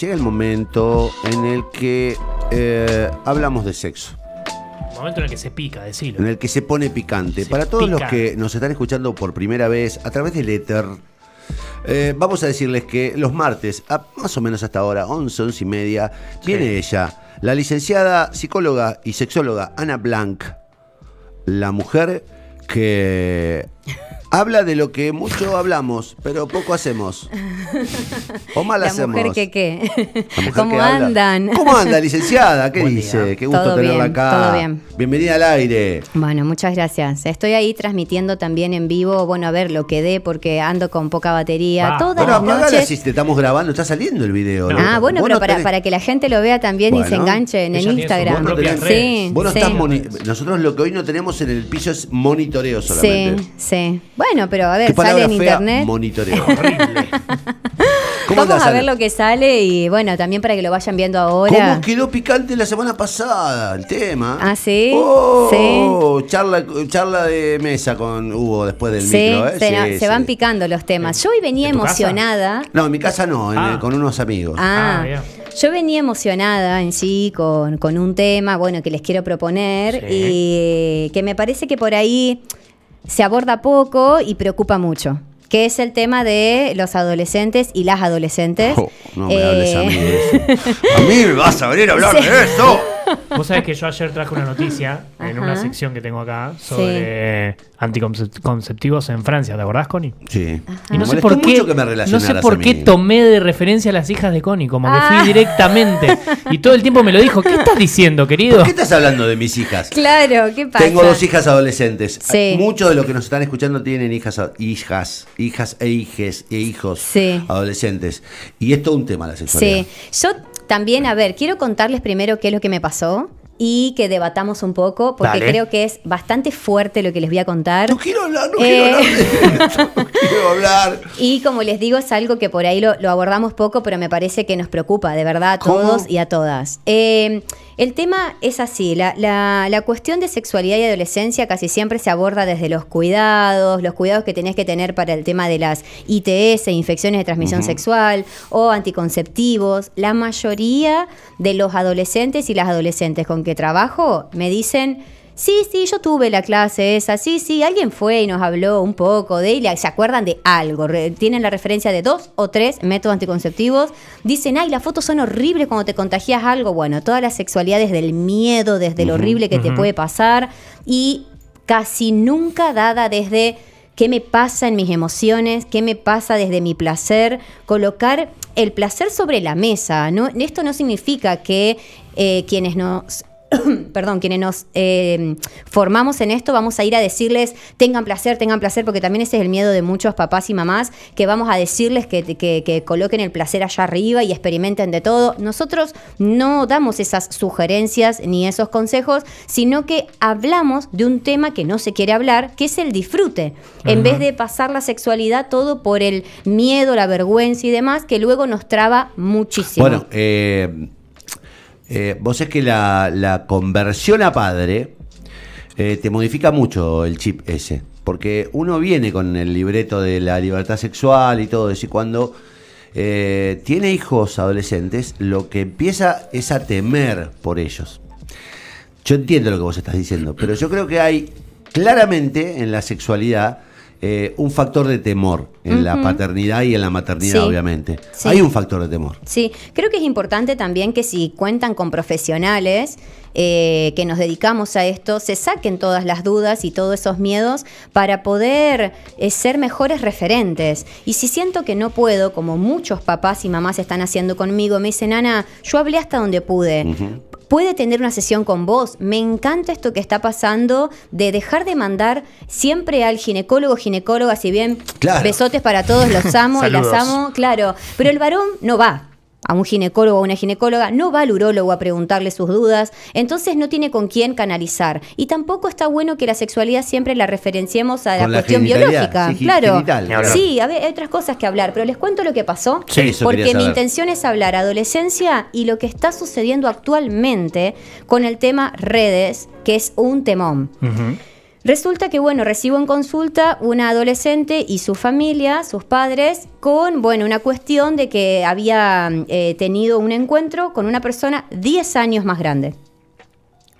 Llega el momento en el que eh, hablamos de sexo. Momento en el que se pica, decirlo. En el que se pone picante. Para todos los que nos están escuchando por primera vez a través del éter, eh, vamos a decirles que los martes, más o menos hasta ahora, 11, 11 y media, viene ella, la licenciada psicóloga y sexóloga Ana Blanc, la mujer que Habla de lo que mucho hablamos, pero poco hacemos. O mal hacemos. ¿Cómo andan? ¿Cómo anda, licenciada? ¿Qué dice? Qué gusto tenerla acá. Todo bien. Bienvenida al aire. Bueno, muchas gracias. Estoy ahí transmitiendo también en vivo. Bueno, a ver lo que dé, porque ando con poca batería. Ah. Todas las noches. si te estamos grabando, está saliendo el video. No. Ah, ah, bueno, pero para, que la gente lo vea también y se enganche en el Instagram. Nosotros lo que hoy no tenemos en el piso es monitoreo solamente. Sí, Sí. Bueno, pero a ver, sale en internet. Monitoreo. Vamos a ver lo que sale y bueno, también para que lo vayan viendo ahora. ¿Cómo quedó picante la semana pasada el tema? Ah, sí. Oh, Charla, charla de mesa con Hugo después del micro. ¿eh? Se, sí, se van picando los temas. Yo hoy venía emocionada. No, en mi casa no, ah. con unos amigos. Ah, ah Yo venía emocionada en sí con, con, un tema, bueno, que les quiero proponer y que me parece que por ahí se aborda poco y preocupa mucho que es el tema de los adolescentes y las adolescentes. Oh, no eh, a mí me vas a venir a hablar de eso. Vos sabés que yo ayer traje una noticia en una sección que tengo acá sobre anticonceptivos en Francia. ¿Te acordás, Connie? Sí. Y no sé por qué, tomé de referencia a las hijas de Connie, como que fui ah. directamente. Y todo el tiempo me lo dijo. ¿Qué estás diciendo, querido? ¿Por qué estás hablando de mis hijas? Claro, ¿qué pasa? Tengo dos hijas adolescentes. Sí. Muchos de los que nos están escuchando tienen hijas, hijas, hijas e hijes e hijos adolescentes. Y es todo un tema la sexualidad. Sí. Yo también, a ver, quiero contarles primero qué es lo que me pasó y que debatamos un poco, porque creo que es bastante fuerte lo que les voy a contar. No quiero hablar, no quiero hablar. Eh, y como les digo, es algo que por ahí lo, abordamos poco, pero me parece que nos preocupa de verdad a todos y a todas. Eh, el tema es así, la, cuestión de sexualidad y adolescencia casi siempre se aborda desde los cuidados, los cuidados que tenés que tener para el tema de las ITS, infecciones de transmisión sexual o anticonceptivos. La mayoría de los adolescentes y las adolescentes con que trabajo, me dicen, sí, sí, yo tuve la clase esa, sí, sí, alguien fue y nos habló un poco de, y se acuerdan de algo, tienen la referencia de dos o tres métodos anticonceptivos, dicen, ay, las fotos son horribles cuando te contagias algo, bueno, toda la sexualidad desde del miedo, desde lo horrible que te puede pasar, y casi nunca dada desde qué me pasa en mis emociones, qué me pasa desde mi placer, colocar el placer sobre la mesa. Esto no significa que eh, quienes nos perdón, quienes nos eh, formamos en esto, vamos a ir a decirles, tengan placer, tengan placer, porque también ese es el miedo de muchos papás y mamás, que vamos a decirles que, coloquen el placer allá arriba y experimenten de todo. Nosotros no damos esas sugerencias ni esos consejos, sino que hablamos de un tema que no se quiere hablar, que es el disfrute, en vez de pasar la sexualidad todo por el miedo, la vergüenza y demás, que luego nos traba muchísimo. Bueno, eh eh, vos es que la, conversión a padre eh, te modifica mucho el chip ese. Porque uno viene con el libreto de la libertad sexual y todo eso. Y cuando eh, tiene hijos adolescentes, lo que empieza es a temer por ellos. Yo entiendo lo que vos estás diciendo, pero yo creo que hay claramente en la sexualidad un factor de temor en la paternidad y en la maternidad, obviamente. Hay un factor de temor. Sí, creo que es importante también que si cuentan con profesionales eh, que nos dedicamos a esto, se saquen todas las dudas y todos esos miedos para poder eh, ser mejores referentes. Y si siento que no puedo, como muchos papás y mamás están haciendo conmigo, me dicen, Ana, yo hablé hasta donde pude. puede tener una sesión con vos. Me encanta esto que está pasando de dejar de mandar siempre al ginecólogo, ginecóloga, si bien claro. besó para todos, los amo y las amo, claro. Pero el varón no va a un ginecólogo o una ginecóloga, no va al urólogo a preguntarle sus dudas, entonces no tiene con quién canalizar. Y tampoco está bueno que la sexualidad siempre la referenciemos a la, cuestión biológica. claro. Sí, hay otras cosas que hablar, pero les cuento lo que pasó, porque mi intención es hablar adolescencia y lo que está sucediendo actualmente con el tema redes, que es un temón. Resulta que, bueno, recibo en consulta una adolescente y su familia, sus padres, con, bueno, una cuestión de que había eh, tenido un encuentro con una persona 10 años más grande.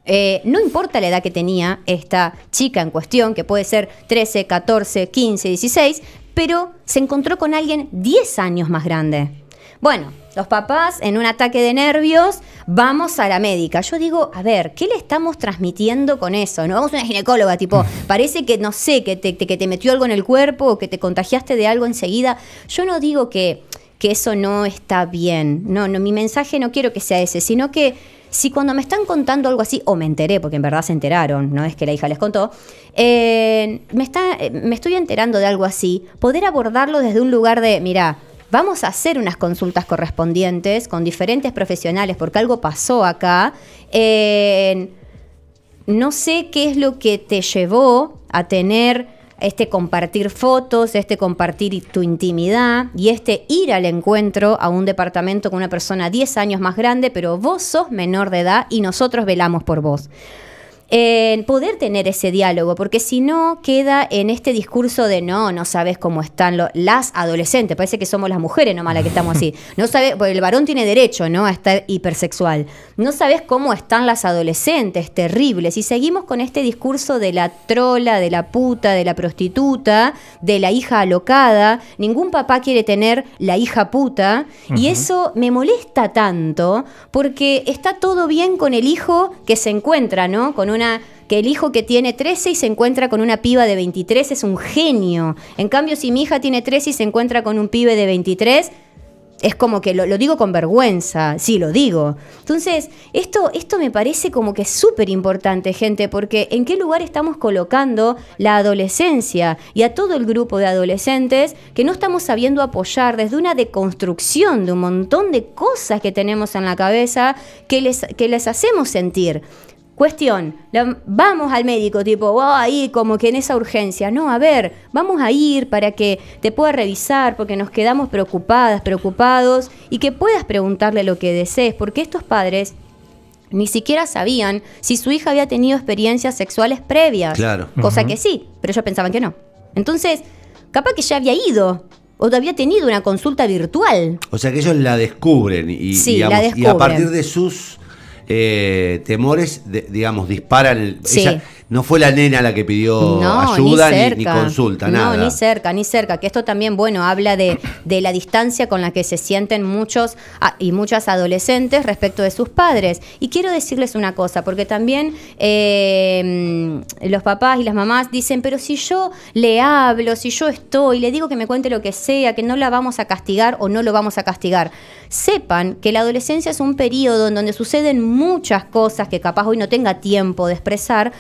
Eh, no importa la edad que tenía esta chica en cuestión, que puede ser 13, 14, 15, 16, pero se encontró con alguien 10 años más grande. Bueno, los papás en un ataque de nervios, vamos a la médica. Yo digo, a ver, ¿qué le estamos transmitiendo con eso? No vamos a una ginecóloga, tipo, mm. parece que no sé, que te, que te metió algo en el cuerpo o que te contagiaste de algo enseguida. Yo no digo que, que eso no está bien. No, no, mi mensaje no quiero que sea ese, sino que si cuando me están contando algo así, o me enteré, porque en verdad se enteraron, no es que la hija les contó, eh, me, está, eh, me estoy enterando de algo así, poder abordarlo desde un lugar de, mira, vamos a hacer unas consultas correspondientes con diferentes profesionales, porque algo pasó acá. no sé qué es lo que te llevó a tener este compartir fotos, este compartir tu intimidad y este ir al encuentro a un departamento con una persona 10 años más grande, pero vos sos menor de edad y nosotros velamos por vos en poder tener ese diálogo, porque si no queda en este discurso de no, no sabes cómo están las adolescentes, parece que somos las mujeres nomás las que estamos así, no sabes, porque el varón tiene derecho, ¿no? A estar hipersexual, no sabes cómo están las adolescentes, terribles, y seguimos con este discurso de la trola, de la puta, de la prostituta, de la hija alocada, ningún papá quiere tener la hija puta, y eso me molesta tanto, porque está todo bien con el hijo que se encuentra, ¿no? Con una que el hijo que tiene 13 y se encuentra con una piba de 23 es un genio. En cambio, si mi hija tiene 13 y se encuentra con un pibe de 23, es como que lo, digo con vergüenza, sí, lo digo. Entonces, esto, esto me parece como que es súper importante, gente, porque en qué lugar estamos colocando la adolescencia y a todo el grupo de adolescentes que no estamos sabiendo apoyar desde una deconstrucción de un montón de cosas que tenemos en la cabeza que que les hacemos sentir. Cuestión, vamos al médico, tipo, oh, ahí como que en esa urgencia. No, a ver, vamos a ir para que te pueda revisar, porque nos quedamos preocupadas, preocupados, y que puedas preguntarle lo que desees, porque estos padres ni siquiera sabían si su hija había tenido experiencias sexuales previas. Claro. Cosa que sí, pero ellos pensaban que no. Entonces, capaz que ya había ido o había tenido una consulta virtual. O sea que ellos la descubren. y a partir de sus eh, temores, de, digamos, disparan no fue la nena la que pidió ayuda ni, consulta, nada. No, ni cerca, ni cerca. Que esto también, bueno, habla de, la distancia con la que se sienten muchos ah, y muchas adolescentes respecto de sus padres. Y quiero decirles una cosa, porque también eh, los papás y las mamás dicen, pero si yo le hablo, si yo estoy, le digo que me cuente lo que sea, que no la vamos a castigar o no lo vamos a castigar. Sepan que la adolescencia es un periodo en donde suceden muchas cosas que capaz hoy no tenga tiempo de expresar,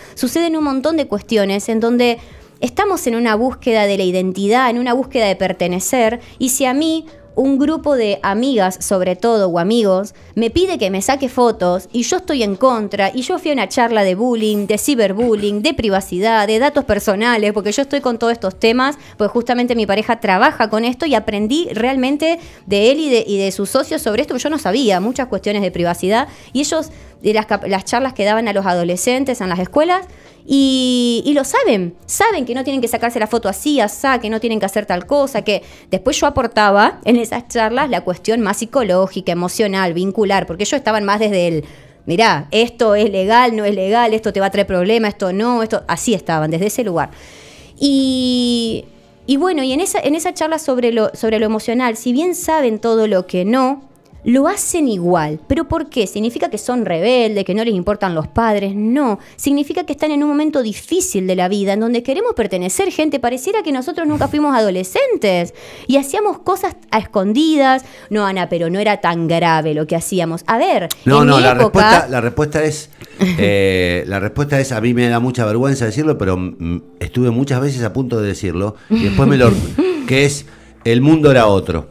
en un montón de cuestiones en donde estamos en una búsqueda de la identidad, en una búsqueda de pertenecer, y si a mí un grupo de amigas, sobre todo, o amigos, me pide que me saque fotos y yo estoy en contra y yo fui a una charla de bullying, de ciberbullying, de privacidad, de datos personales, porque yo estoy con todos estos temas, pues justamente mi pareja trabaja con esto y aprendí realmente de él y de, y de sus socios sobre esto, porque yo no sabía muchas cuestiones de privacidad y ellos de las, charlas que daban a los adolescentes en las escuelas. Y, lo saben, saben que no tienen que sacarse la foto así, asá, que no tienen que hacer tal cosa, que después yo aportaba en esas charlas la cuestión más psicológica, emocional, vincular, porque ellos estaban más desde el, mirá, esto es legal, no es legal, esto te va a traer problemas, esto no, esto, así estaban, desde ese lugar. Y, y bueno, y en esa, en esa charla sobre lo, sobre lo emocional, si bien saben todo lo que no, lo hacen igual. ¿Pero por qué? ¿Significa que son rebeldes, que no les importan los padres? No. Significa que están en un momento difícil de la vida, en donde queremos pertenecer, gente. Pareciera que nosotros nunca fuimos adolescentes y hacíamos cosas a escondidas. No, Ana, pero no era tan grave lo que hacíamos. A ver, no, no, la, respuesta, la respuesta es. Eh, la respuesta es: a mí me da mucha vergüenza decirlo, pero mm, estuve muchas veces a punto de decirlo y después me lo. que es: el mundo era otro.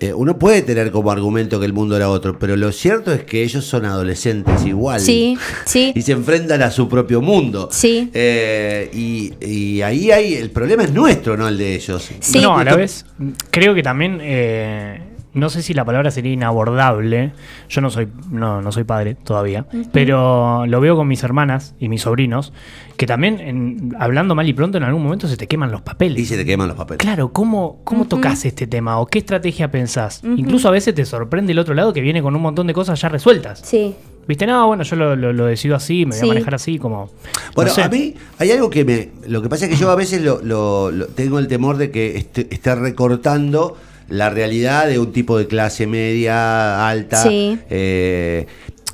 Eh, uno puede tener como argumento que el mundo era otro, pero lo cierto es que ellos son adolescentes igual. Sí, sí. Y se enfrentan a su propio mundo. Sí. Eh, y, ahí hay. El problema es nuestro, no el de ellos. Sí. No, a la vez. Creo que también. Eh, no sé si la palabra sería inabordable. Yo no soy, no, no soy padre todavía, pero lo veo con mis hermanas y mis sobrinos, que también hablando mal y pronto en algún momento se te queman los papeles. Y se te queman los papeles. Claro, ¿cómo, cómo tocas este tema o qué estrategia pensás? Incluso a veces te sorprende el otro lado que viene con un montón de cosas ya resueltas. Sí. Viste, no, bueno, yo lo, decido así, me voy a manejar así, como. Bueno, a mí hay algo que me. Lo que pasa es que yo a veces lo, tengo el temor de que esté, esté recortando la realidad de un tipo de clase media, alta, eh,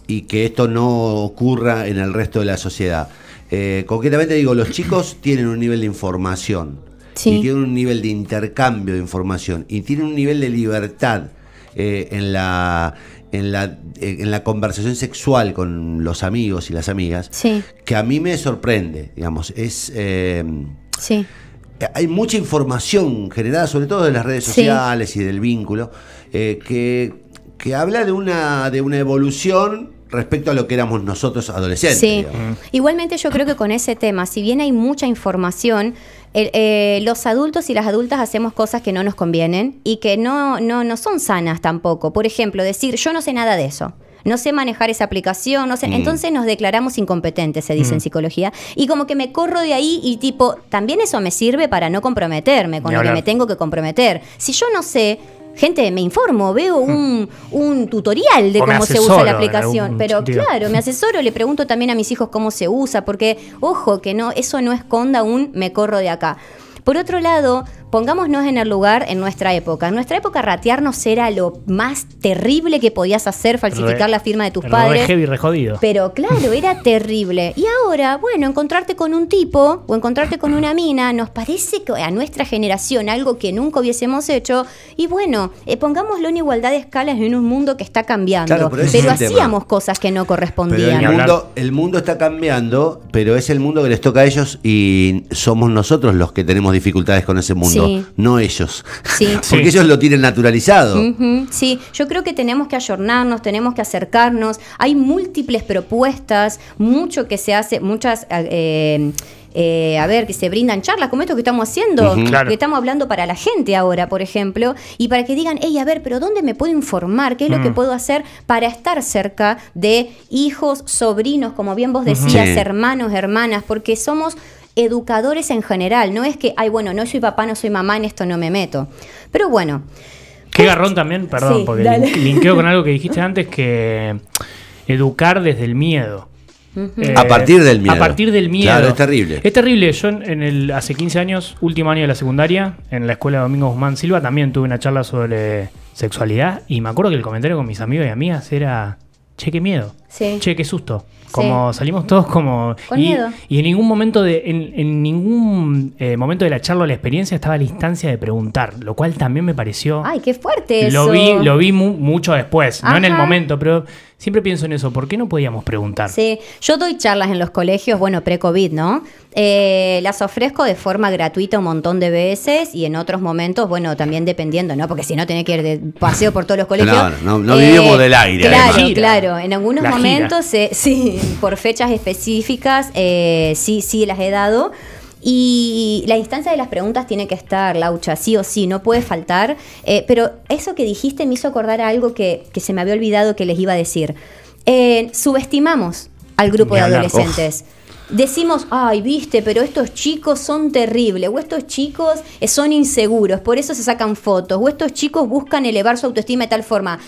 y que esto no ocurra en el resto de la sociedad. Eh, concretamente digo, los chicos tienen un nivel de información, y tienen un nivel de intercambio de información, y tienen un nivel de libertad eh, en la en la, en la conversación sexual con los amigos y las amigas, sí. que a mí me sorprende, digamos, es... Eh, hay mucha información generada, sobre todo de las redes sociales y del vínculo, eh, que, habla de una, de una evolución respecto a lo que éramos nosotros adolescentes. Igualmente yo creo que con ese tema, si bien hay mucha información, eh, los adultos y las adultas hacemos cosas que no nos convienen y que no, no son sanas tampoco. Por ejemplo, decir yo no sé nada de eso no sé manejar esa aplicación, no sé. Mm. Entonces nos declaramos incompetentes, se dice en mm. psicología. Y como que me corro de ahí y tipo, también eso me sirve para no comprometerme con lo que me tengo que comprometer. Si yo no sé, gente, me informo, veo mm. un, tutorial de cómo se usa la aplicación. Pero claro, me asesoro, le pregunto también a mis hijos cómo se usa, porque ojo, que no, eso no esconda un me corro de acá. Por otro lado, pongámonos en el lugar en nuestra época. En nuestra época ratearnos era lo más terrible que podías hacer, falsificar la firma de tus padres. heavy, re Pero claro, era terrible. Y ahora, bueno, encontrarte con un tipo o encontrarte con una mina nos parece a nuestra generación algo que nunca hubiésemos hecho. Y bueno, eh, pongámoslo en igualdad de escalas en un mundo que está cambiando. pero, hacíamos cosas que no correspondían. el, mundo, el mundo está cambiando, pero es el mundo que les toca a ellos y somos nosotros los que tenemos dificultades con ese mundo no ellos. Porque ellos lo tienen naturalizado. Sí, yo creo que tenemos que ayornarnos, tenemos que acercarnos. Hay múltiples propuestas, mucho que se hace, muchas... Eh, eh, a ver, que se brindan charlas como esto que estamos haciendo, que estamos hablando para la gente ahora, por ejemplo, y para que digan, hey, a ver, pero ¿dónde me puedo informar? ¿Qué es lo que mm. puedo hacer para estar cerca de hijos, sobrinos, como bien vos decías, hermanos, hermanas? Porque somos educadores en general. No es que, ay, bueno, no soy papá, no soy mamá, en esto no me meto. Pero bueno. Qué garrón también, perdón, porque linkeo con algo que dijiste antes, que educar desde el miedo. Eh, a partir del miedo. A partir del miedo. Claro, es terrible. Es terrible. Yo en, el, hace 15 años, último año de la secundaria, en la escuela de Domingo Guzmán Silva, también tuve una charla sobre sexualidad y me acuerdo que el comentario con mis amigos y amigas era, che, qué miedo. Che, qué susto. Como salimos todos como... Con y, miedo. Y en ningún momento de, en, ningún eh, momento de la charla o la experiencia estaba la instancia de preguntar, lo cual también me pareció... Ay, qué fuerte. Lo vi, lo vi mucho después, no en el momento, pero Siempre pienso en eso, ¿por qué no podíamos preguntar? Sí, yo doy charlas en los colegios, bueno, pre-COVID, ¿no? Eh, las ofrezco de forma gratuita un montón de veces y en otros momentos, bueno, también dependiendo, ¿no? Porque si no tenés que ir de paseo por todos los colegios. Claro, no, no eh, vivimos del aire. Claro, claro. En algunos momentos, eh, sí, por fechas específicas, sí, sí las he dado. Y la distancia de las preguntas tiene que estar, Laucha, sí o sí, no puede faltar. Eh, pero eso que dijiste me hizo acordar algo que, se me había olvidado que les iba a decir. Eh, subestimamos al grupo de adolescentes. decimos, ay, viste, pero estos chicos son terribles, o estos chicos eh, son inseguros, por eso se sacan fotos, o estos chicos buscan elevar su autoestima de tal forma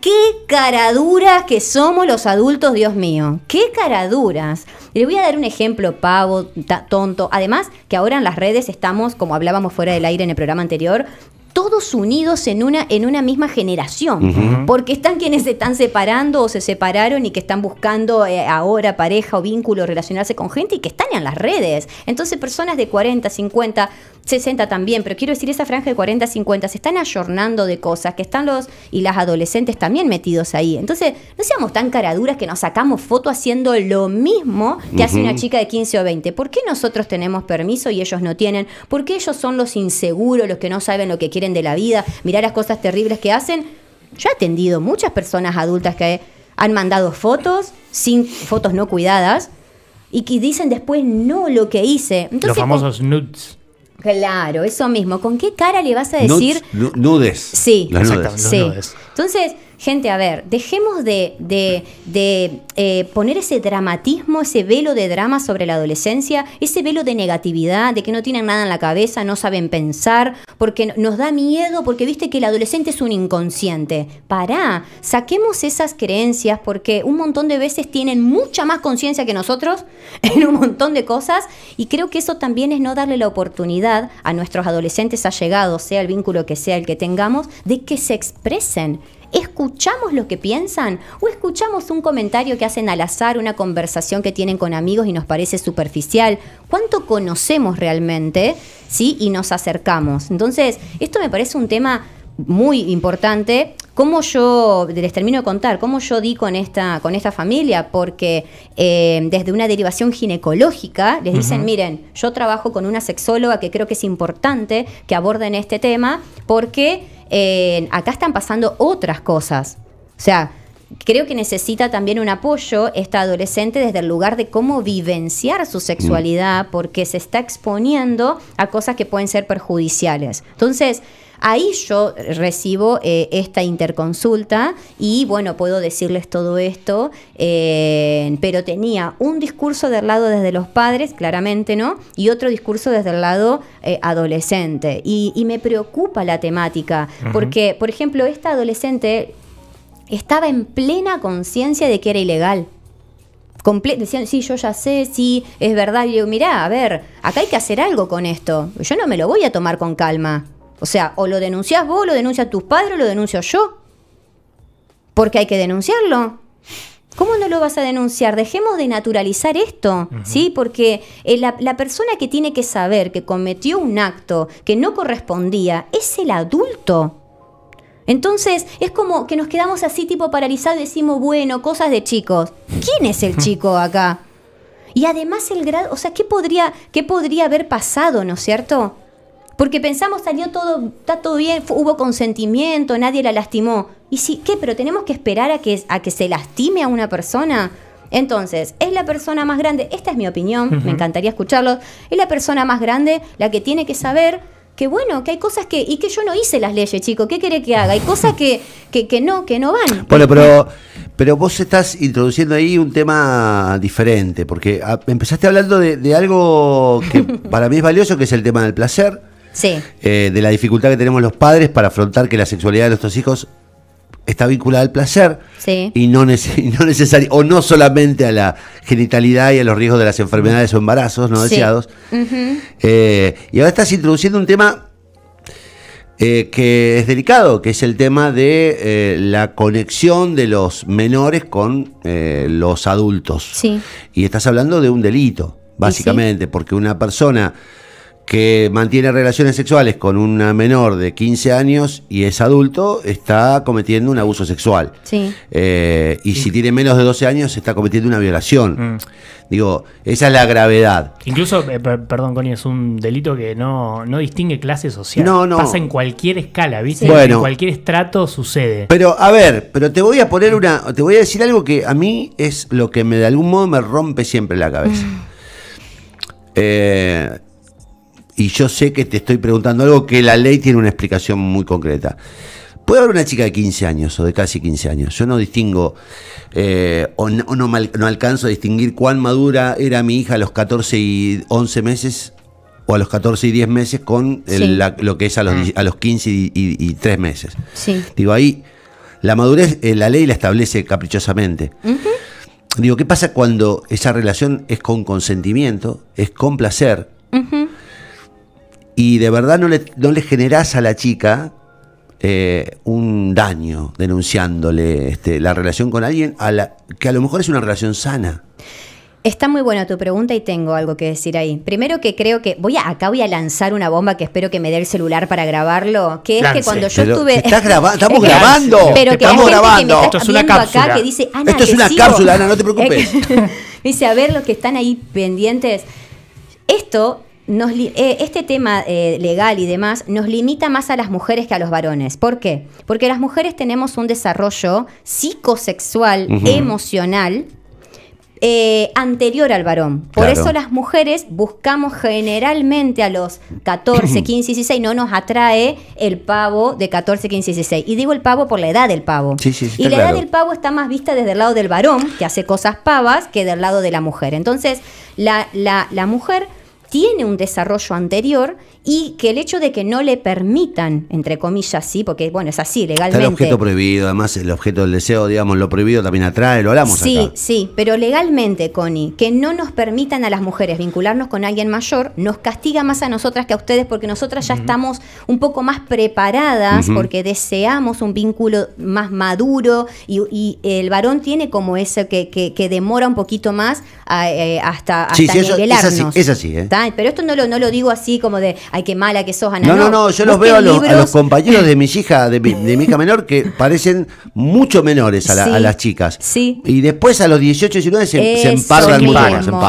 qué caraduras que somos los adultos, Dios mío. Qué caraduras. Le voy a dar un ejemplo pavo, tonto. Además, que ahora en las redes estamos, como hablábamos fuera del aire en el programa anterior, todos unidos en una, en una misma generación, porque están quienes se están separando o se separaron y que están buscando eh, ahora pareja o vínculo, relacionarse con gente y que están en las redes. Entonces personas de 40, 50, 60 también, pero quiero decir, esa franja de 40 50 se están ayornando de cosas, que están los y las adolescentes también metidos ahí. Entonces, no seamos tan caraduras que nos sacamos fotos haciendo lo mismo que hace una chica de 15 o 20. ¿Por qué nosotros tenemos permiso y ellos no tienen? ¿Por qué ellos son los inseguros, los que no saben lo que quieren de la vida? Mirar las cosas terribles que hacen. Yo he atendido muchas personas adultas que han mandado fotos, sin fotos no cuidadas, y que dicen después no lo que hice. los famosos nudes. Claro, eso mismo. ¿Con qué cara le vas a decir? Nudes. Sí. Las nudes. Entonces, Gente, a ver, dejemos de, eh, poner ese dramatismo, ese velo de drama sobre la adolescencia, ese velo de negatividad, de que no tienen nada en la cabeza, no saben pensar, porque nos da miedo, porque viste que el adolescente es un inconsciente. Pará, saquemos esas creencias porque un montón de veces tienen mucha más conciencia que nosotros en un montón de cosas y creo que eso también es no darle la oportunidad a nuestros adolescentes allegados, sea el vínculo que sea el que tengamos, de que se expresen ¿Escuchamos lo que piensan? ¿O escuchamos un comentario que hacen al azar, una conversación que tienen con amigos y nos parece superficial? ¿Cuánto conocemos realmente? ¿Sí? Y nos acercamos. Entonces, esto me parece un tema muy importante. ¿Cómo yo, les termino de contar, cómo yo di con esta, con esta familia? Porque eh, desde una derivación ginecológica les dicen, miren, yo trabajo con una sexóloga que creo que es importante que aborden este tema porque acá están pasando otras cosas. O sea, creo que necesita también un apoyo esta adolescente desde el lugar de cómo vivenciar su sexualidad, mm. porque se está exponiendo a cosas que pueden ser perjudiciales. Entonces, Ahí yo recibo eh, esta interconsulta y bueno, puedo decirles todo esto, eh, pero tenía un discurso del lado desde los padres, claramente, ¿no? Y otro discurso desde el lado eh, adolescente. Y, me preocupa la temática, porque, por ejemplo, esta adolescente estaba en plena conciencia de que era ilegal decían, sí, yo ya sé, sí, es verdad. Y yo, mirá, a ver, acá hay que hacer algo con esto. Yo no me lo voy a tomar con calma. O sea, o lo denuncias vos, lo denuncias tus padres, o lo denuncio yo. Porque hay que denunciarlo. ¿Cómo no lo vas a denunciar? Dejemos de naturalizar esto, ¿sí? Porque eh, la, persona que tiene que saber que cometió un acto que no correspondía es el adulto. Entonces, es como que nos quedamos así tipo paralizados y decimos, bueno, cosas de chicos. ¿Quién es el chico acá? Y además el grado, o sea, ¿qué podría, qué podría haber pasado, no es cierto? Porque pensamos, salió todo, está todo bien, hubo consentimiento, nadie la lastimó. ¿Y si qué? ¿Pero tenemos que esperar a que, a que se lastime a una persona? Entonces, es la persona más grande, esta es mi opinión, me encantaría escucharlo, es la persona más grande la que tiene que saber que bueno, que hay cosas que, y que yo no hice las leyes, chico, ¿qué quiere que haga? Hay cosas que, que, que no, que no van. Bueno, pero, pero vos estás introduciendo ahí un tema diferente, porque ah, empezaste hablando de, de algo que para mí es valioso, que es el tema del placer eh, de la dificultad que tenemos los padres para afrontar que la sexualidad de nuestros hijos está vinculada al placer y no, necesario o no solamente a la genitalidad y a los riesgos de las enfermedades o embarazos no deseados. Eh, y ahora estás introduciendo un tema eh, que es delicado, que es el tema de la conexión de los menores con los adultos. Y estás hablando de un delito, básicamente, porque una persona que mantiene relaciones sexuales con una menor de 15 años y es adulto, está cometiendo un abuso sexual. Eh, y si tiene menos de 12 años, está cometiendo una violación. Mm. Digo, esa es la gravedad. Incluso, eh, perdón, Connie, es un delito que no, no distingue clase social. No, no. Pasa en cualquier escala, ¿viste? Bueno, en cualquier estrato sucede. Pero, a ver, pero te voy a poner una. Te voy a decir algo que a mí es lo que me, de algún modo me rompe siempre la cabeza. Mm. Eh y yo sé que te estoy preguntando algo que la ley tiene una explicación muy concreta. Puede haber una chica de 15 años o de casi 15 años. Yo no distingo eh, o, no, no, alcanzo a distinguir cuán madura era mi hija a los 14 y 11 meses o a los 14 y 10 meses con lo que es a los, ah. a los 15 y, y, 3 meses. Sí. Digo, ahí la madurez, eh, la ley la establece caprichosamente. Digo, ¿qué pasa cuando esa relación es con consentimiento, es con placer? y de verdad no le, no le generás a la chica eh, un daño denunciándole este, la relación con alguien que a lo mejor es una relación sana. Está muy buena tu pregunta y tengo algo que decir ahí. Primero que creo que voy acá voy a lanzar una bomba que espero que me dé el celular para grabarlo, que es que cuando yo estuve estamos grabando, estamos grabando. Esto es una cápsula. Ah, Esto es una cápsula, Ana, no te preocupes. dice, a ver los que están ahí pendientes. Esto eh, este tema eh, legal y demás nos limita más a las mujeres que a los varones. ¿Por qué? Porque las mujeres tenemos un desarrollo psicosexual, emocional, eh, anterior al varón. Por eso las mujeres buscamos generalmente a los 14, 15, 16, no nos atrae el pavo de 14, 15, 16. Y digo el pavo por la edad del pavo. y la edad del pavo está más vista desde el lado del varón, que hace cosas pavas, que del lado de la mujer. Entonces, la mujer tiene un desarrollo anterior y que el hecho de que no le permitan, entre comillas, sí, porque bueno, es así legalmente. Está el objeto prohibido, además el objeto del deseo, digamos, lo prohibido también atrae, lo hablamos Sí, sí, pero legalmente, Connie, que no nos permitan a las mujeres vincularnos con alguien mayor, nos castiga más a nosotras que a ustedes porque nosotras ya estamos un poco más preparadas porque deseamos un vínculo más maduro y, el varón tiene como ese que, demora un poquito más eh, hasta, sí, sí, es así, es así ¿eh? Pero esto no lo, no lo digo así como de ay, qué mala que sos, Ana. No, no, no, yo los veo a los, compañeros de mi hija de mi, hija menor, que parecen mucho menores a, las chicas. Sí. Y después a los 18, 19 se, se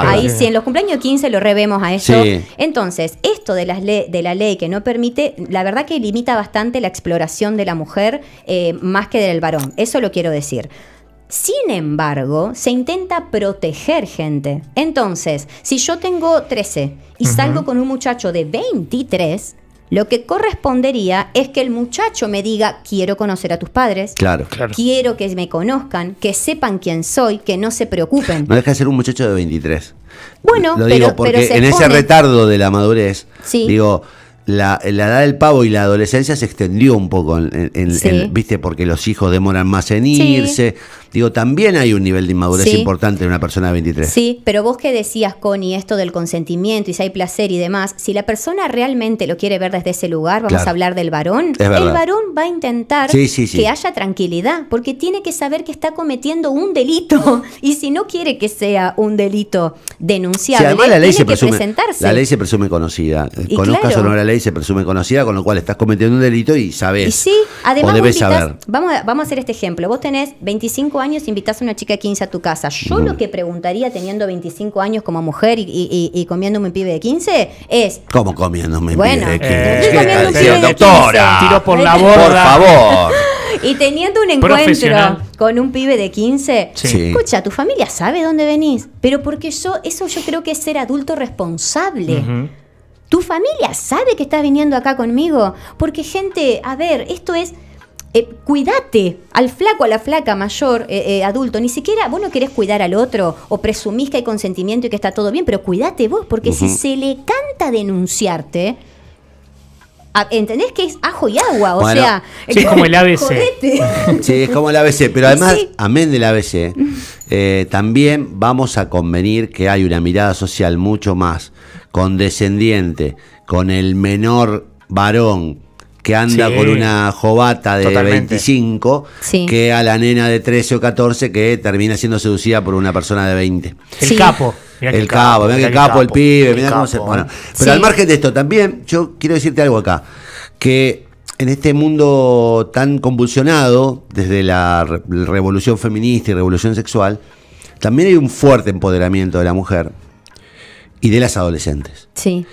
Ahí sí, en los cumpleaños 15 lo revemos a eso. Entonces, esto de, las de la ley que no permite, la verdad que limita bastante la exploración de la mujer eh, más que del varón. Eso lo quiero decir. Sin embargo, se intenta proteger gente. Entonces, si yo tengo 13 y salgo con un muchacho de 23, lo que correspondería es que el muchacho me diga, quiero conocer a tus padres. Claro, claro. Quiero que me conozcan, que sepan quién soy, que no se preocupen. No deja de ser un muchacho de 23. Bueno, lo digo pero, porque en ese retardo de la madurez, digo, la, edad del pavo y la adolescencia se extendió un poco, en, viste, porque los hijos demoran más en irse. Digo, también hay un nivel de inmadurez importante en una persona de 23. Sí, pero vos que decías, Connie, esto del consentimiento y si hay placer y demás, si la persona realmente lo quiere ver desde ese lugar, vamos a hablar del varón, el varón va a intentar que haya tranquilidad, porque tiene que saber que está cometiendo un delito y si no quiere que sea un delito denunciado la ley tiene se presume, que presentarse. La ley se presume conocida. Con un caso o no la ley, se presume conocida, con lo cual estás cometiendo un delito y sabes. Y sí, además, debes saber. Vamos, a, vamos a hacer este ejemplo. Vos tenés 25 años invitas a una chica de 15 a tu casa. Yo lo que preguntaría teniendo 25 años como mujer y, comiéndome un pibe de 15 es. ¿Cómo comiéndome? un pibe de 15? doctora, tiro por la borda. Por favor. y teniendo un encuentro con un pibe de 15, escucha, tu familia sabe dónde venís, pero porque yo, eso yo creo que es ser adulto responsable. Tu familia sabe que estás viniendo acá conmigo, porque gente, a ver, esto es eh, cuídate al flaco, a la flaca mayor, eh, eh, adulto. Ni siquiera vos no querés cuidar al otro o presumís que hay consentimiento y que está todo bien, pero cuídate vos, porque si se le canta denunciarte, ¿Entendés que es ajo y agua? O sea, es como el ABC. Sí, es como el ABC. Pero además, amén del ABC, también vamos a convenir que hay una mirada social mucho más condescendiente con el menor varón que anda con una jovata de 25 que a la nena de 13 o 14 que termina siendo seducida por una persona de 20. El capo. el capo, capo, el pibe, mira cómo se. pero al margen de esto, también yo quiero decirte algo acá. Que en este mundo tan convulsionado, desde la revolución feminista y revolución sexual, también hay un fuerte empoderamiento de la mujer y de las adolescentes. Sí.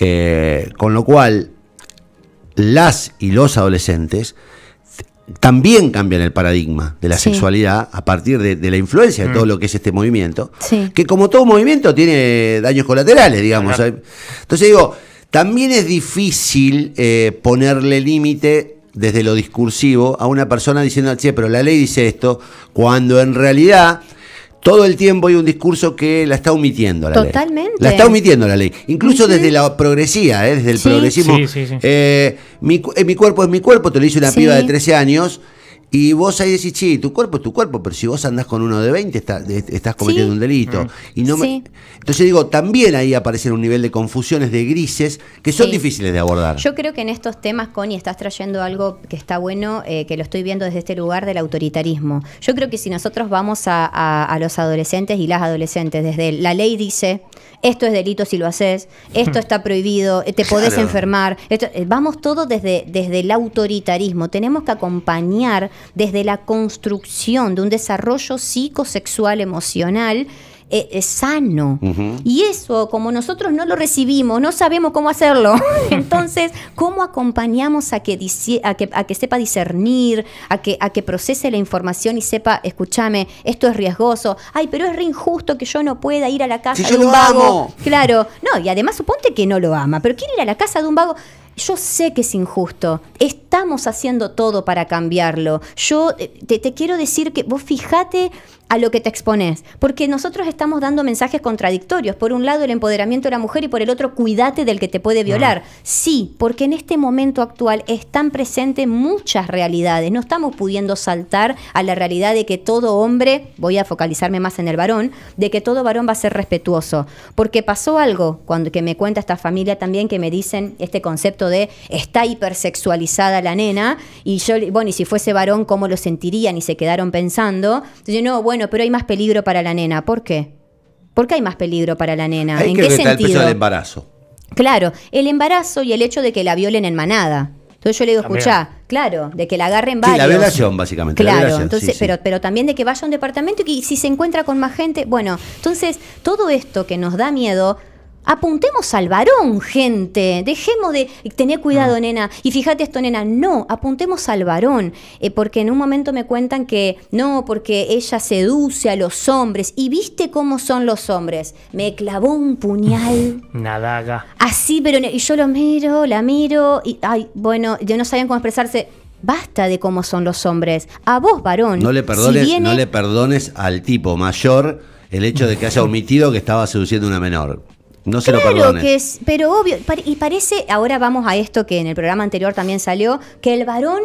Eh, con lo cual, las y los adolescentes también cambian el paradigma de la sexualidad a partir de, la influencia de todo mm. lo que es este movimiento, que como todo movimiento tiene daños colaterales, digamos. Entonces digo, también es difícil eh, ponerle límite desde lo discursivo a una persona diciendo, che, pero la ley dice esto, cuando en realidad todo el tiempo hay un discurso que la está omitiendo la Totalmente. ley. La está omitiendo la ley. Incluso desde la progresía, ¿eh? desde el progresismo. Sí, eh, mi, eh, mi, cuerpo es mi cuerpo, te lo dice una piba de 13 años. Y vos ahí decís, sí, tu cuerpo es tu cuerpo, pero si vos andás con uno de 20, estás cometiendo un delito. Mm. Y no me... Entonces digo, también ahí aparecen un nivel de confusiones, de grises, que son difíciles de abordar. Yo creo que en estos temas, Connie, estás trayendo algo que está bueno, eh, que lo estoy viendo desde este lugar del autoritarismo. Yo creo que si nosotros vamos a, los adolescentes y las adolescentes, desde la ley dice, esto es delito si lo haces, esto hmm. está prohibido, eh, te podés enfermar. Eh, vamos todo desde, desde el autoritarismo. Tenemos que acompañar desde la construcción de un desarrollo psicosexual emocional eh, eh, sano. Y eso, como nosotros no lo recibimos, no sabemos cómo hacerlo. Entonces, ¿cómo acompañamos a que, a que, sepa discernir, a que, a que procese la información y sepa, escúchame, esto es riesgoso? Ay, pero es re injusto que yo no pueda ir a la casa de un vago. Claro, no, y además suponte que no lo ama, pero quiere ir a la casa de un vago yo sé que es injusto, estamos haciendo todo para cambiarlo. Yo eh, te, quiero decir que vos fijate a lo que te expones, porque nosotros estamos dando mensajes contradictorios. Por un lado, el empoderamiento de la mujer y por el otro, cuídate del que te puede ah. violar. Sí, porque en este momento actual están presentes muchas realidades. No estamos pudiendo saltar a la realidad de que todo hombre, voy a focalizarme más en el varón, de que todo varón va a ser respetuoso. Porque pasó algo cuando que me cuenta esta familia también que me dicen este concepto de está hipersexualizada la nena, y yo, bueno, y si fuese varón, ¿cómo lo sentirían? Y se quedaron pensando. Entonces, no, bueno, pero hay más peligro para la nena. ¿Por qué? ¿Por qué hay más peligro para la nena? ¿En qué sentido? el embarazo. Claro, el embarazo y el hecho de que la violen en manada. Entonces yo le digo, escuchá, claro, de que la agarren varios. Sí, la violación, básicamente. Claro, entonces, pero, pero también de que vaya a un departamento y si se encuentra con más gente, bueno, entonces todo esto que nos da miedo apuntemos al varón, gente. Dejemos de tener cuidado, mm. nena. Y fíjate esto, nena, no, apuntemos al varón. Eh, porque en un momento me cuentan que no, porque ella seduce a los hombres. Y viste cómo son los hombres. Me clavó un puñal. Nadaga. Así, pero y yo lo miro, la miro, y ay, bueno, yo no sabía cómo expresarse. Basta de cómo son los hombres. A vos, varón. No le perdones, no le perdones al tipo mayor el hecho de que haya omitido que estaba seduciendo a una menor. No se lo perdone. Que pero obvio, y parece, ahora vamos a esto que en el programa anterior también salió, que el varón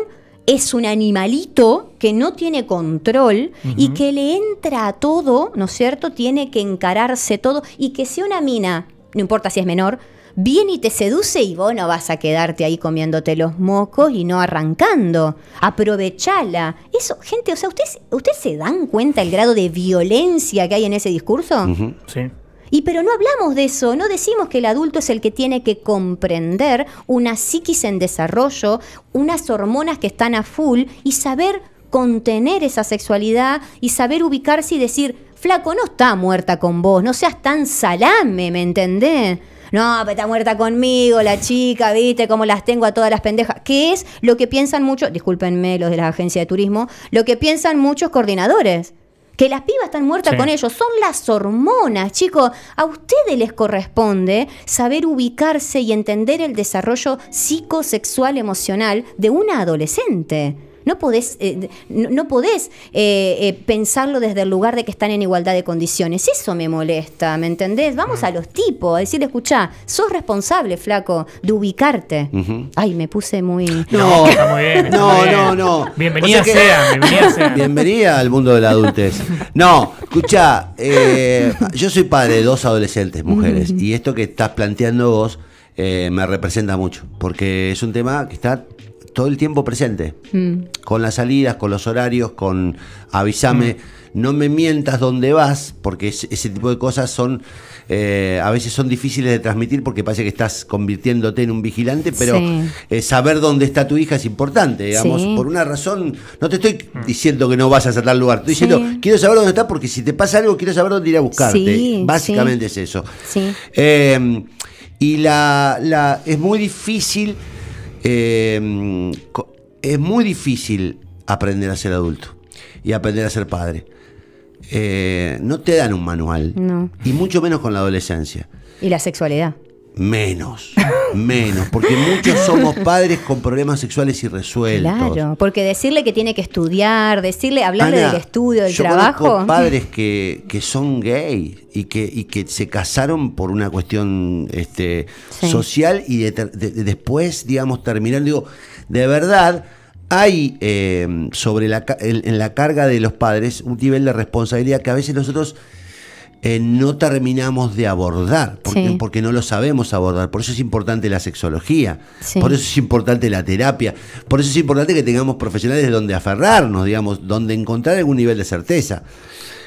es un animalito que no tiene control y que le entra a todo, ¿no es cierto? Tiene que encararse todo y que sea una mina, no importa si es menor, viene y te seduce y vos no vas a quedarte ahí comiéndote los mocos y no arrancando. Aprovechala. Eso, gente, o sea, ¿ustedes, ¿ustedes se dan cuenta el grado de violencia que hay en ese discurso? Sí. Y pero no hablamos de eso, no decimos que el adulto es el que tiene que comprender una psiquis en desarrollo, unas hormonas que están a full y saber contener esa sexualidad y saber ubicarse y decir, flaco, no está muerta con vos, no seas tan salame, ¿me entendés? No, está muerta conmigo, la chica, viste, cómo las tengo a todas las pendejas. ¿Qué es lo que piensan muchos, discúlpenme los de la agencia de turismo, lo que piensan muchos coordinadores? que las pibas están muertas con ellos. Son las hormonas, chicos. A ustedes les corresponde saber ubicarse y entender el desarrollo psicosexual emocional de una adolescente. No podés, eh, no, eh, eh, pensarlo desde el lugar de que están en igualdad de condiciones. Eso me molesta, ¿me entendés? Vamos mm. a los tipos, a decir, escuchá, sos responsable, flaco, de ubicarte. Ay, me puse muy... No, no, no, Bienvenida sea bienvenida sea. Bienvenida al mundo de la adultez. No, escuchá, yo soy padre de dos adolescentes, mujeres, y esto que estás planteando vos me representa mucho, porque es un tema que está todo el tiempo presente. Mm. Con las salidas, con los horarios, con avísame, mm. no me mientas dónde vas, porque ese tipo de cosas son eh, a veces son difíciles de transmitir porque parece que estás convirtiéndote en un vigilante, pero eh, saber dónde está tu hija es importante, digamos, por una razón, no te estoy mm. diciendo que no vas a tal lugar, estoy diciendo, quiero saber dónde está porque si te pasa algo, quiero saber dónde ir a buscarte. Básicamente es eso. Eh, y la, es muy difícil eh, es muy difícil aprender a ser adulto y aprender a ser padre. Eh, no te dan un manual. Y mucho menos con la adolescencia. Y la sexualidad. Menos, menos, porque muchos somos padres con problemas sexuales irresueltos. Claro, porque decirle que tiene que estudiar, decirle, hablarle del estudio, del yo trabajo. Conozco padres que, que son gays y que, y que se casaron por una cuestión este, social y después, digamos, terminaron. Digo, de verdad, hay eh, sobre la, en la carga de los padres un nivel de responsabilidad que a veces nosotros eh, no terminamos de abordar, porque, no lo sabemos abordar. Por eso es importante la sexología, por eso es importante la terapia, por eso es importante que tengamos profesionales de donde aferrarnos, digamos, donde encontrar algún nivel de certeza.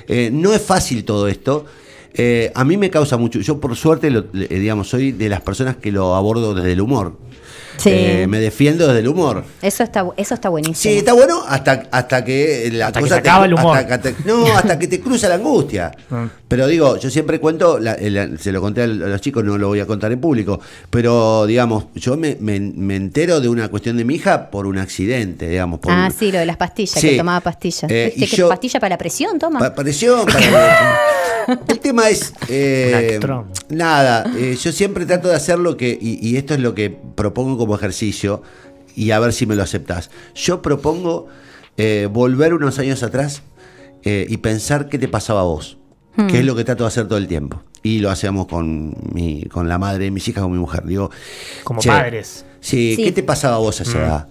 Eh, no es fácil todo esto. Eh, a mí me causa mucho. Yo, por suerte, lo, digamos, soy de las personas que lo abordo desde el humor. Eh, me defiendo desde el humor. Eso está, eso está buenísimo. Sí, está bueno hasta, hasta que la cosa te, no, hasta que te cruza la angustia. Ah. Pero digo, yo siempre cuento, eh, se lo conté a los chicos, no lo voy a contar en público, pero digamos, yo me, entero de una cuestión de mi hija por un accidente, digamos. ah, sí, lo de las pastillas, que tomaba pastillas. Eh, pastilla para la presión toma? Para presión, el tema es... nada, yo siempre trato de hacer lo que, y, y esto es lo que propongo como ejercicio y a ver si me lo aceptás. Yo propongo eh, volver unos años atrás eh, y pensar qué te pasaba a vos, Qué que es hmm. lo que trato de hacer todo el tiempo. Y lo hacemos con, mi, con la madre mis hijas, con mi mujer. Digo, como padres. Sí, ¿qué te pasaba a vos a esa hmm. edad?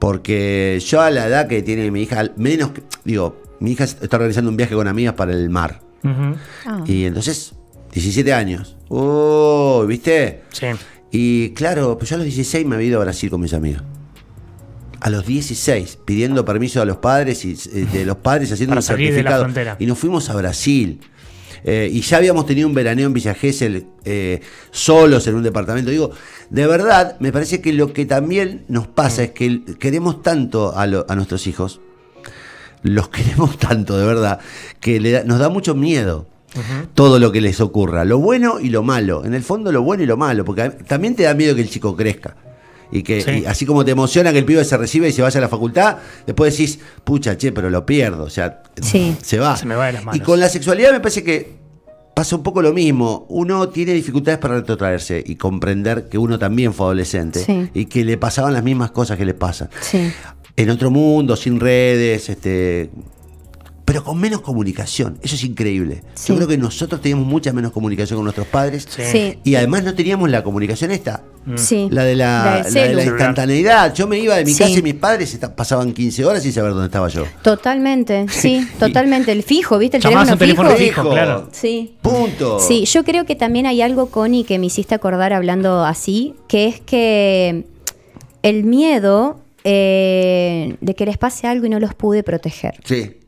Porque yo a la edad que tiene mi hija, menos que, digo, mi hija está realizando un viaje con amigas para el mar. Ah. Y entonces, 17 años. ¡Oh! ¿Viste? Sí. Y claro, pues yo a los 16 me había ido a Brasil con mis amigos. A los 16, pidiendo permiso a los padres y eh, de los padres haciendo un certificado. Y nos fuimos a Brasil. Eh, y ya habíamos tenido un veraneo en Villa Gesell eh, solos en un departamento. Digo, de verdad, me parece que lo que también nos pasa mm. es que queremos tanto a, nuestros hijos, los queremos tanto, de verdad, que nos da mucho miedo todo lo que les ocurra, lo bueno y lo malo, en el fondo lo bueno y lo malo, porque también te da miedo que el chico crezca. Y que así como te emociona que el pibe se recibe y se vaya a la facultad, después decís, pucha, che, pero lo pierdo, o sea, se va. Y con la sexualidad me parece que pasa un poco lo mismo. Uno tiene dificultades para retrotraerse y comprender que uno también fue adolescente y que le pasaban las mismas cosas que le pasan. En otro mundo, sin redes, este, pero con menos comunicación. Eso es increíble. Yo creo que nosotros teníamos mucha menos comunicación con nuestros padres y además no teníamos la comunicación esta. Mm. Sí. La, de la, instantaneidad. Yo me iba de mi casa y mis padres pasaban 15 horas sin saber dónde estaba yo. Totalmente, sí, totalmente. El fijo, ¿viste? El teléfono, fijo. claro. Sí. Punto. Sí, yo creo que también hay algo, Connie, que me hiciste acordar hablando así, que es que el miedo eh, de que les pase algo y no los pude proteger. Sí.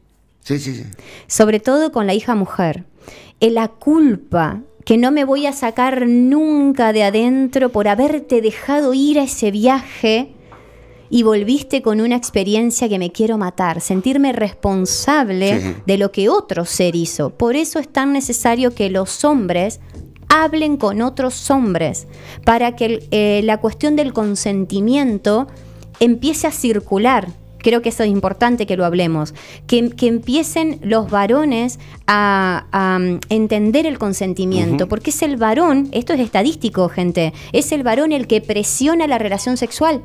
Sí, sí, Sobre todo con la hija mujer. la culpa que no me voy a sacar nunca de adentro por haberte dejado ir a ese viaje y volviste con una experiencia que me quiero matar, sentirme responsable de lo que otro ser hizo. Por eso es tan necesario que los hombres hablen con otros hombres, para que eh, la cuestión del consentimiento empiece a circular creo que eso es importante que lo hablemos, que, empiecen los varones a, mm, entender el consentimiento, porque es el varón, esto es estadístico, gente, es el varón el que presiona la relación sexual.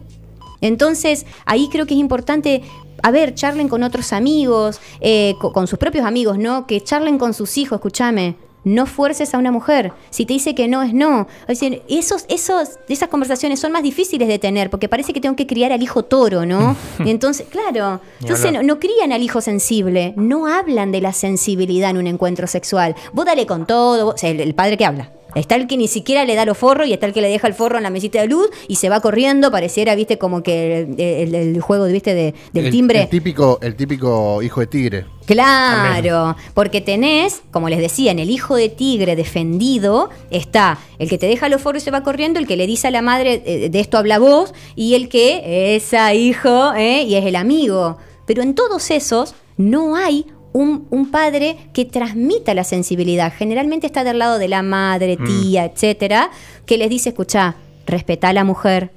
Entonces, ahí creo que es importante a ver, charlen con otros amigos, eh, con, con, sus propios amigos, ¿no? Que charlen con sus hijos, escúchame. No fuerces a una mujer. Si te dice que no, es no. esos, esos, esas conversaciones son más difíciles de tener porque parece que tengo que criar al hijo toro, ¿no? entonces, claro. Entonces no, crían al hijo sensible. No hablan de la sensibilidad en un encuentro sexual. Vos dale con todo. el padre que habla. Está el que ni siquiera le da los forros y está el que le deja el forro en la mesita de luz y se va corriendo, pareciera, viste, como que el, juego, viste, del timbre. El típico, el típico hijo de tigre. Claro, porque tenés, como les decía, en el hijo de tigre defendido está el que te deja los forros y se va corriendo, el que le dice a la madre, eh, de esto habla vos, y el que es a hijo eh, y es el amigo. Pero en todos esos no hay un, padre que transmita la sensibilidad. Generalmente está del lado de la madre, mm. tía, etcétera, que les dice, escucha, respeta a la mujer.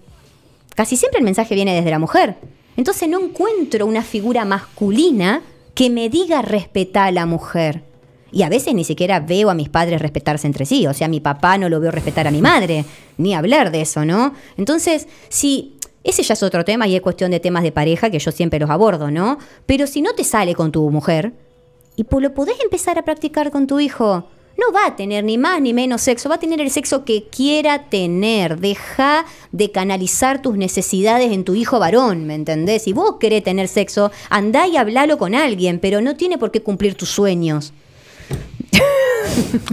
Casi siempre el mensaje viene desde la mujer. Entonces no encuentro una figura masculina que me diga respeta a la mujer. Y a veces ni siquiera veo a mis padres respetarse entre sí. O sea, mi papá no lo veo respetar a mi madre. Ni hablar de eso, ¿no? Entonces, si ese ya es otro tema y es cuestión de temas de pareja que yo siempre los abordo, ¿no? Pero si no te sale con tu mujer y pues lo podés empezar a practicar con tu hijo, no va a tener ni más ni menos sexo, va a tener el sexo que quiera tener. Deja de canalizar tus necesidades en tu hijo varón, ¿me entendés? Si vos querés tener sexo, andá y hablalo con alguien, pero no tiene por qué cumplir tus sueños.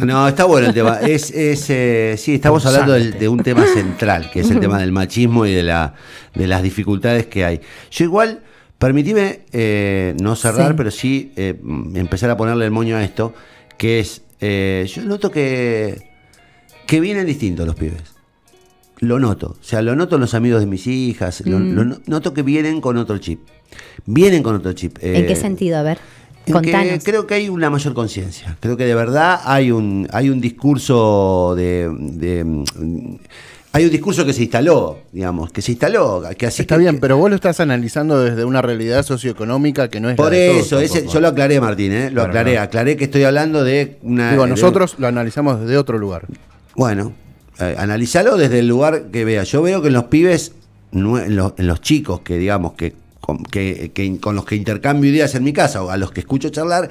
No, está bueno el tema. Eh, sí, estamos hablando de, un tema central, que es el tema del machismo y de, las dificultades que hay. Yo igual, permitime eh, no cerrar, pero sí eh, empezar a ponerle el moño a esto, que es, yo noto que, que vienen distintos los pibes. Lo noto, o sea, lo noto en los amigos de mis hijas, lo mm. noto que vienen con otro chip. Vienen con otro chip. ¿En qué sentido? A ver creo que hay una mayor conciencia. Creo que de verdad hay un, hay un discurso de, mm, hay un discurso que se instaló, digamos, que se instaló, que así está bien, pero vos lo estás analizando desde una realidad socioeconómica que no es por eso. ese, yo lo aclaré, Martín, ¿eh? lo aclaré, aclaré que estoy hablando de una. Digo, nosotros lo analizamos desde otro lugar. Bueno, eh, analízalo analizalo desde el lugar que vea. Yo veo que en los pibes en los, chicos que digamos que con, que, con los que intercambio ideas en mi casa o a los que escucho charlar,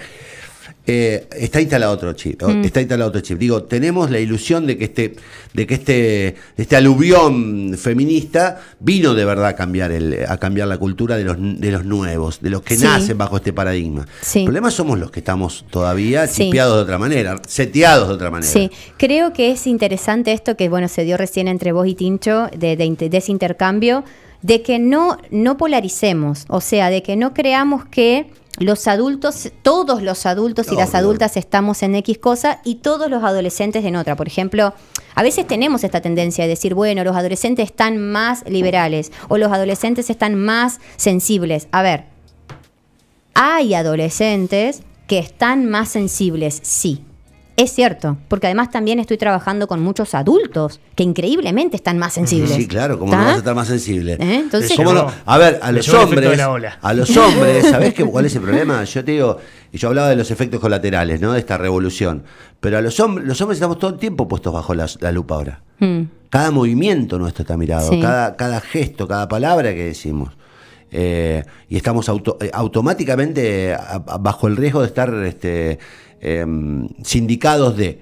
eh, está instalado otro chip. Mm. Está instalado otro chip. Digo, tenemos la ilusión de que este, de que este, este aluvión feminista vino de verdad a cambiar el, a cambiar la cultura de los, de los nuevos, de los que nacen bajo este paradigma. El problema somos los que estamos todavía chipeados de otra manera, seteados de otra manera. Sí, creo que es interesante esto que bueno se dio recién entre vos y Tincho de, de ese intercambio de que no, no polaricemos, o sea, de que no creamos que los adultos, todos los adultos y las adultas estamos en X cosa y todos los adolescentes en otra. Por ejemplo, a veces tenemos esta tendencia de decir, bueno, los adolescentes están más liberales o los adolescentes están más sensibles. A ver, hay adolescentes que están más sensibles, sí, es cierto, porque además también estoy trabajando con muchos adultos que increíblemente están más sensibles. Sí, claro, cómo no vas a estar más sensible. ¿Eh? a ver, a los hombres, a los hombres, ¿sabés cuál es el problema? Yo te digo, y yo hablaba de los efectos colaterales, ¿no? De esta revolución. Pero a los hombres, los hombres estamos todo el tiempo puestos bajo la, lupa ahora. Mm. Cada movimiento nuestro está mirado, cada, cada gesto, cada palabra que decimos. Eh, y estamos eh, automáticamente bajo el riesgo de estar este, Em, sindicados de.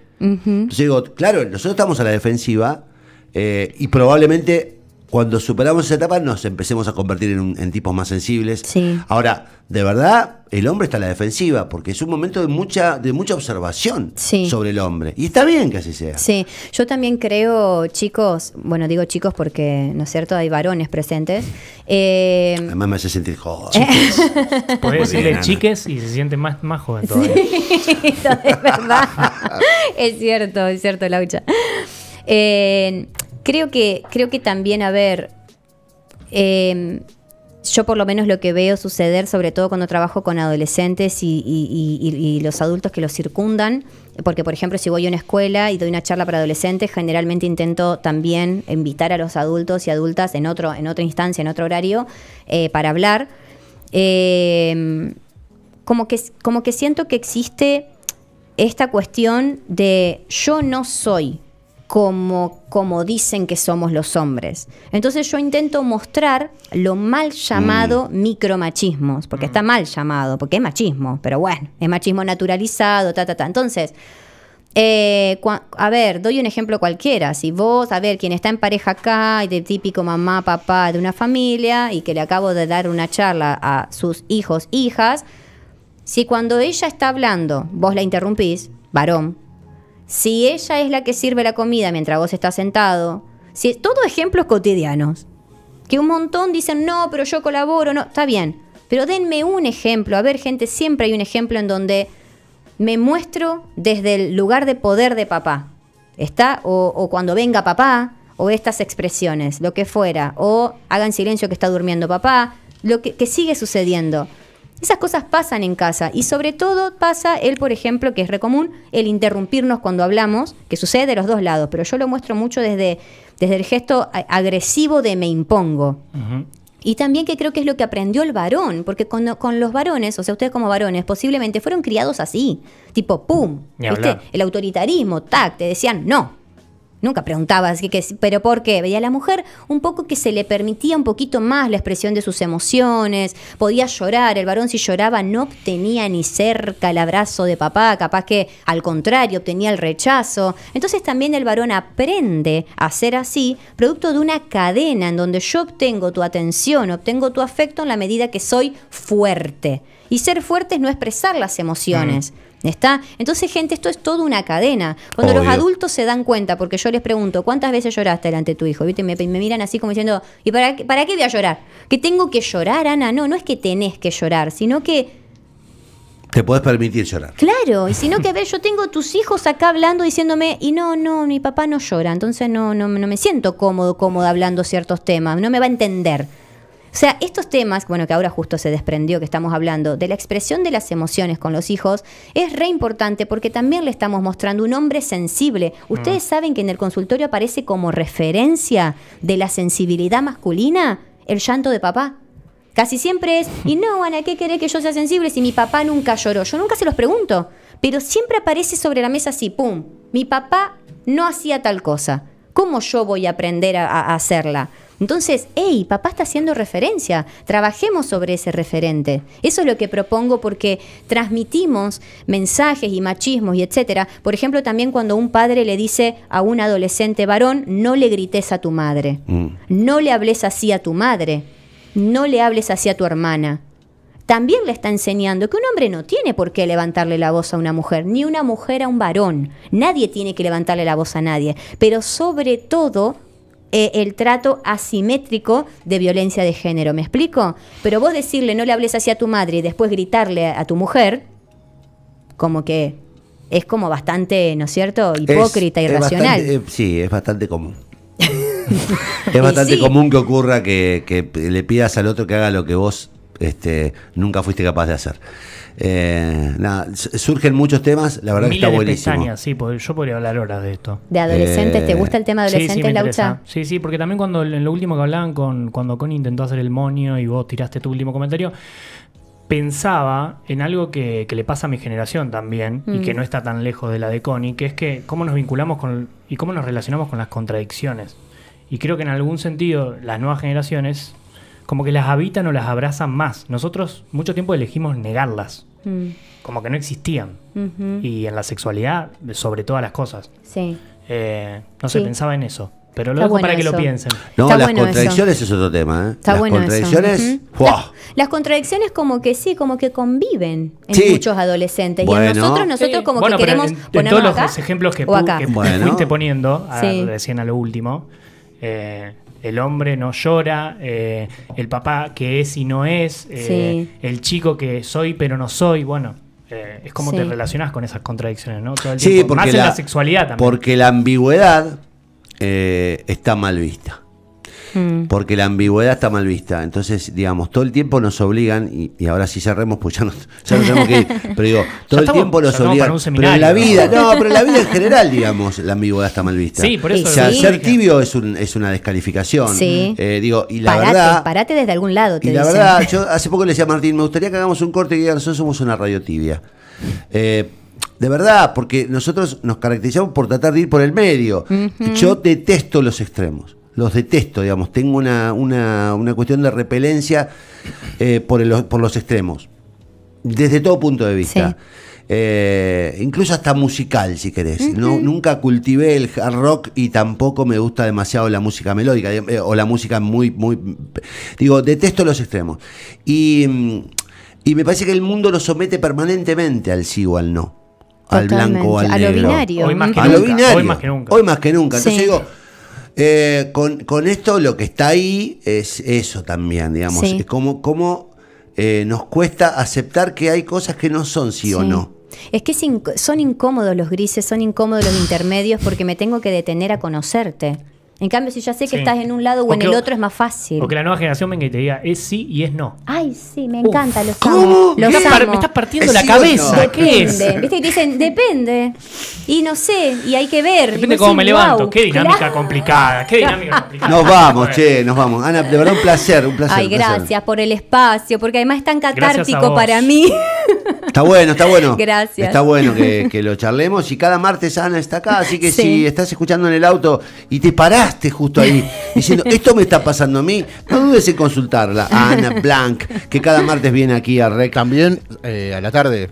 digo, claro, nosotros estamos a la defensiva eh, y probablemente cuando superamos esa etapa nos empecemos a convertir en, tipos más sensibles. Sí. Ahora, de verdad, el hombre está a la defensiva, porque es un momento de mucha, de mucha observación sobre el hombre. Y está bien que así sea. Sí, yo también creo, chicos, bueno, digo chicos porque, ¿no es cierto?, hay varones presentes. Eh, Además me hace sentir joven. ¿Eh? decirle chiques y se siente más, joven todavía. Sí, es verdad. es cierto, es cierto, Laucha. Eh, Creo que, creo que también, a ver, em, yo por lo menos lo que veo suceder, sobre todo cuando trabajo con adolescentes y, los adultos que los circundan, porque por ejemplo si voy a una escuela y doy una charla para adolescentes, generalmente intento también invitar a los adultos y adultas en, otro, en otra instancia, en otro horario, eh, para hablar. Em, como, que, como que siento que existe esta cuestión de yo no soy como, como dicen que somos los hombres. Entonces yo intento mostrar lo mal llamado micromachismo, micromachismos, porque está mm. mal llamado, porque es machismo, pero bueno, es machismo naturalizado, ta, ta, ta. Entonces, eh, a ver, doy un ejemplo cualquiera. Si vos, a ver, quien está en pareja acá, de típico mamá, papá de una familia, y que le acabo de dar una charla a sus hijos, hijas, si cuando ella está hablando, vos la interrumpís, varón, si ella es la que sirve la comida mientras vos estás sentado. Si, todo ejemplos cotidianos. Que un montón dicen, no, pero yo colaboro, no, está bien. Pero denme un ejemplo. A ver, gente, siempre hay un ejemplo en donde me muestro desde el lugar de poder de papá. ¿Está? O, cuando venga papá, o estas expresiones, lo que fuera. O hagan silencio que está durmiendo papá, lo que sigue sucediendo. Esas cosas pasan en casa y sobre todo pasa él por ejemplo, que es re común, el interrumpirnos cuando hablamos, que sucede de los dos lados, pero yo lo muestro mucho desde, desde el gesto agresivo de me impongo. Y también que creo que es lo que aprendió el varón, porque con, con, los varones, o sea, ustedes como varones, posiblemente fueron criados así, tipo, ¡pum! El autoritarismo, tac, te decían, no, Nunca preguntaba, pero ¿por qué? Veía a la mujer un poco que se le permitía un poquito más la expresión de sus emociones, podía llorar, el varón si lloraba no obtenía ni cerca el abrazo de papá, capaz que al contrario obtenía el rechazo. Entonces también el varón aprende a ser así, producto de una cadena en donde yo obtengo tu atención, obtengo tu afecto en la medida que soy fuerte. Y ser fuerte es no expresar las emociones. ¿Está? Entonces, gente, esto es toda una cadena. Cuando los adultos se dan cuenta, porque yo les pregunto, ¿cuántas veces lloraste delante de tu hijo? ¿Viste? Me, me, miran así como diciendo, ¿y para, para qué voy a llorar? ¿Que tengo que llorar, Ana? No, no es que tenés que llorar, sino que te puedes permitir llorar. Claro, y sino que ves, yo tengo tus hijos acá hablando diciéndome, y no, no, mi papá no llora, entonces no, no, no me siento cómodo, cómoda hablando ciertos temas, no me va a entender. O sea, estos temas, bueno, que ahora justo se desprendió que estamos hablando, de la expresión de las emociones con los hijos, es re importante porque también le estamos mostrando un hombre sensible. Ustedes mm. saben que en el consultorio aparece como referencia de la sensibilidad masculina el llanto de papá. Casi siempre es, y no, Ana, ¿qué querés que yo sea sensible si mi papá nunca lloró? Yo nunca se los pregunto, pero siempre aparece sobre la mesa así, ¡pum! Mi papá no hacía tal cosa. ¿Cómo yo voy a aprender a hacerla? Entonces, hey, papá está haciendo referencia, trabajemos sobre ese referente. Eso es lo que propongo porque transmitimos mensajes y machismos y etcétera. Por ejemplo, también cuando un padre le dice a un adolescente varón, no le grites a tu madre, mm. no le hables así a tu madre, no le hables así a tu hermana también le está enseñando que un hombre no tiene por qué levantarle la voz a una mujer, ni una mujer a un varón. Nadie tiene que levantarle la voz a nadie. Pero sobre todo, eh, el trato asimétrico de violencia de género. ¿Me explico? Pero vos decirle no le hables así a tu madre y después gritarle a, tu mujer, como que es como bastante, ¿no es cierto? Hipócrita, irracional. Eh, sí, es bastante común. es bastante común que ocurra que, que le pidas al otro que haga lo que vos este, nunca fuiste capaz de hacer. Eh, surgen muchos temas, la verdad que está de buenísimo. Pestañas, sí, yo podría hablar horas de esto. ¿De adolescentes? ¿Te eh, gusta el tema de adolescentes, sí, Laucha? Sí, sí, porque también cuando en lo último que hablaban, con, cuando Connie intentó hacer el monio y vos tiraste tu último comentario, pensaba en algo que, le pasa a mi generación también y que mm. no está tan lejos de la de Connie, que es que cómo nos vinculamos con y cómo nos relacionamos con las contradicciones. Y creo que en algún sentido las nuevas generaciones como que las habitan o las abrazan más. Nosotros mucho tiempo elegimos negarlas, mm. como que no existían. Y en la sexualidad, sobre todas las cosas. Sí. Eh, no se pensaba en eso. Pero lo dejo para que lo piensen. No, las contradicciones es otro tema. ¿eh? las contradicciones, las, contradicciones como que sí, como que conviven en muchos adolescentes. Y en nosotros, nosotros como que queremos en, todos los ejemplos que, fuiste poniendo, recién a lo último, eh, el hombre no llora, eh, el papá que es y no es, eh, el chico que soy pero no soy, bueno. Eh, es como te relacionas con esas contradicciones, ¿no? sí, porque la, en la sexualidad también. Porque la ambigüedad está mal vista. Mm. porque la ambigüedad está mal vista. Entonces, digamos, todo el tiempo nos obligan, y, ahora sí cerremos, pues ya, no, tenemos que pero digo, todo el tiempo nos obligan, pero la vida, no, pero en la vida en general, digamos, la ambigüedad está mal vista. Sí, por eso. O sea, ser tibio es, un, es una descalificación. Sí. Eh, y la verdad... Parate desde algún lado, te Y la verdad, yo hace poco le decía a Martín, me gustaría que hagamos un corte y digan, nosotros somos una radio tibia. Eh, de verdad, porque nosotros nos caracterizamos por tratar de ir por el medio. Yo detesto los extremos los detesto, digamos. Tengo una, cuestión de repelencia eh, por, los extremos. Desde todo punto de vista. Eh, incluso hasta musical, si querés. no, nunca cultivé el hard rock y tampoco me gusta demasiado la música melódica eh, o la música muy, muy. Digo, detesto los extremos. Mm, y, me parece que el mundo lo somete permanentemente al sí o al no. Al blanco o al negro. Hoy más que nunca. binario. Hoy más que nunca. Hoy más que nunca. Entonces digo eh, con, esto lo que está ahí es eso también, digamos. como, eh, nos cuesta aceptar que hay cosas que no son sí, o no. Es que son incómodos los grises, son incómodos los intermedios porque me tengo que detener a conocerte. En cambio, si ya sé que estás en un lado o, en el otro, es más fácil. porque la nueva generación venga y te diga es sí y es no. Ay, sí, me encanta, los me, estás partiendo la cabeza. Depende. Es? Viste que dicen, depende. Y no sé, y hay que ver. Depende cómo me levanto. qué dinámica complicada, qué dinámica complicada. Nos vamos, che, nos vamos. Ana, de verdad un placer, un placer. Ay, gracias por el espacio, porque además es tan catártico para mí. Está bueno, está bueno. Gracias. Está bueno que, lo charlemos. Y cada martes Ana está acá, así que si estás escuchando en el auto y te parás justo ahí diciendo, esto me está pasando a mí, no dudes en consultarla a Ana Blank que cada martes viene aquí a REC. Eh, a la tarde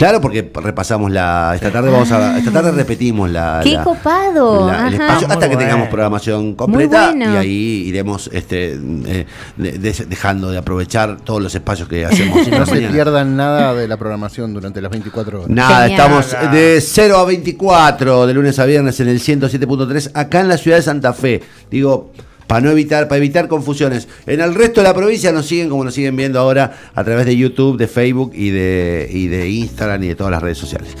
Claro, porque repasamos la. Esta tarde vamos a. Esta tarde ah. repetimos la. ¡Qué copado! hasta que tengamos programación completa y ahí iremos este, eh, dejando de aprovechar todos los espacios que hacemos. no se pierdan nada de la programación durante las 24 horas. Nada, estamos de 0 a 24, de lunes a viernes en el 107.3, acá en la ciudad de Santa Fe. Digo para no evitar, para evitar confusiones. En el resto de la provincia nos siguen como nos siguen viendo ahora a través de YouTube, de Facebook y de, y de Instagram y de todas las redes sociales.